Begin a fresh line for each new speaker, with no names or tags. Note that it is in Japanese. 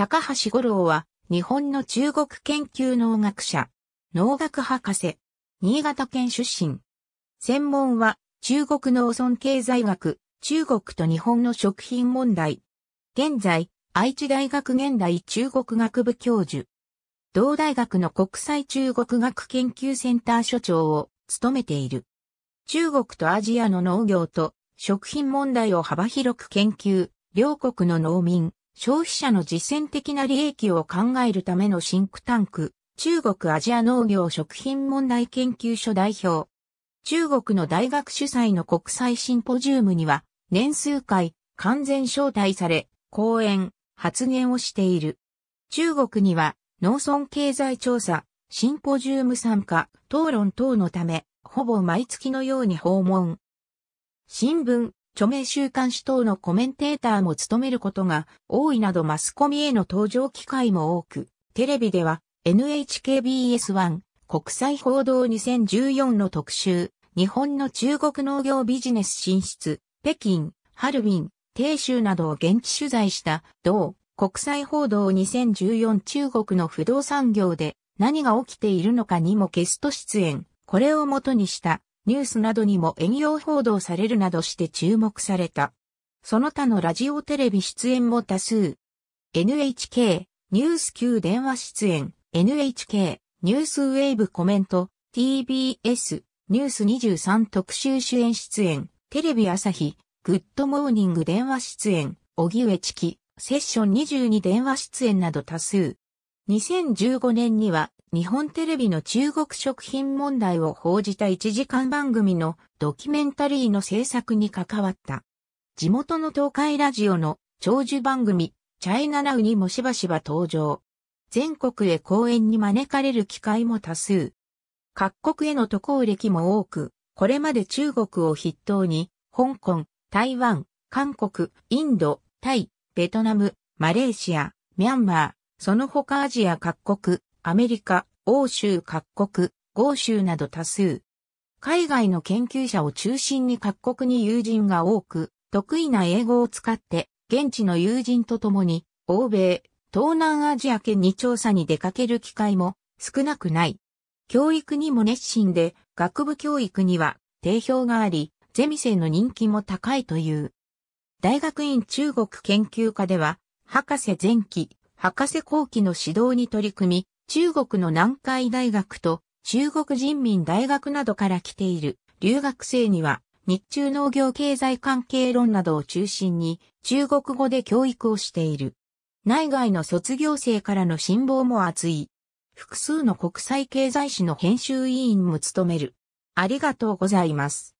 高橋五郎は、日本の中国研究農学者、農学博士、新潟県出身。専門は、中国農村経済学、中国と日本の食品問題。現在、愛知大学現代中国学部教授。同大学の国際中国学研究センター所長を務めている。中国とアジアの農業と食品問題を幅広く研究、両国の農民、消費者の実践的な利益を考えるためのシンクタンク、中国アジア農業食品問題研究所代表。中国の大学主催の国際シンポジウムには、年数回、完全招待され、講演、発言をしている。中国には、農村経済調査、シンポジウム参加、討論等のため、ほぼ毎月のように訪問。新聞、著名週刊誌等のコメンテーターも務めることが多いなどマスコミへの登場機会も多く、テレビでは NHKBS1 国際報道2014の特集、日本の中国農業ビジネス進出、北京、ハルビン、鄭州などを現地取材した同国際報道2014中国の不動産業で何が起きているのかにもゲスト出演、これをもとにしたニュースなどにも遠用報道されるなどして注目された。その他のラジオテレビ出演も多数。NHK、ニュース級電話出演、NHK、ニュースウェーブコメント、TBS、ニュース23特集主演出演、テレビ朝日、グッドモーニング電話出演、荻上チキ、セッション22電話出演など多数。2015年には日本テレビの中国食品問題を報じた1時間番組のドキュメンタリーの制作に関わった。地元の東海ラジオの長寿番組チャイナナウにもしばしば登場。全国へ公演に招かれる機会も多数。各国への渡航歴も多く、これまで中国を筆頭に、香港、台湾、韓国、インド、タイ、ベトナム、マレーシア、ミャンマー、その他アジア各国、アメリカ、欧州各国、豪州など多数。海外の研究者を中心に各国に友人が多く、得意な英語を使って、現地の友人と共に、欧米、東南アジア圏に調査に出かける機会も少なくない。教育にも熱心で、学部教育には定評があり、ゼミ生の人気も高いという。大学院中国研究科では、博士前期、博士後期の指導に取り組み、中国の南海大学と中国人民大学などから来ている留学生には日中農業経済関係論などを中心に中国語で教育をしている。内外の卒業生からの辛抱も厚い。複数の国際経済誌の編集委員も務める。ありがとうございます。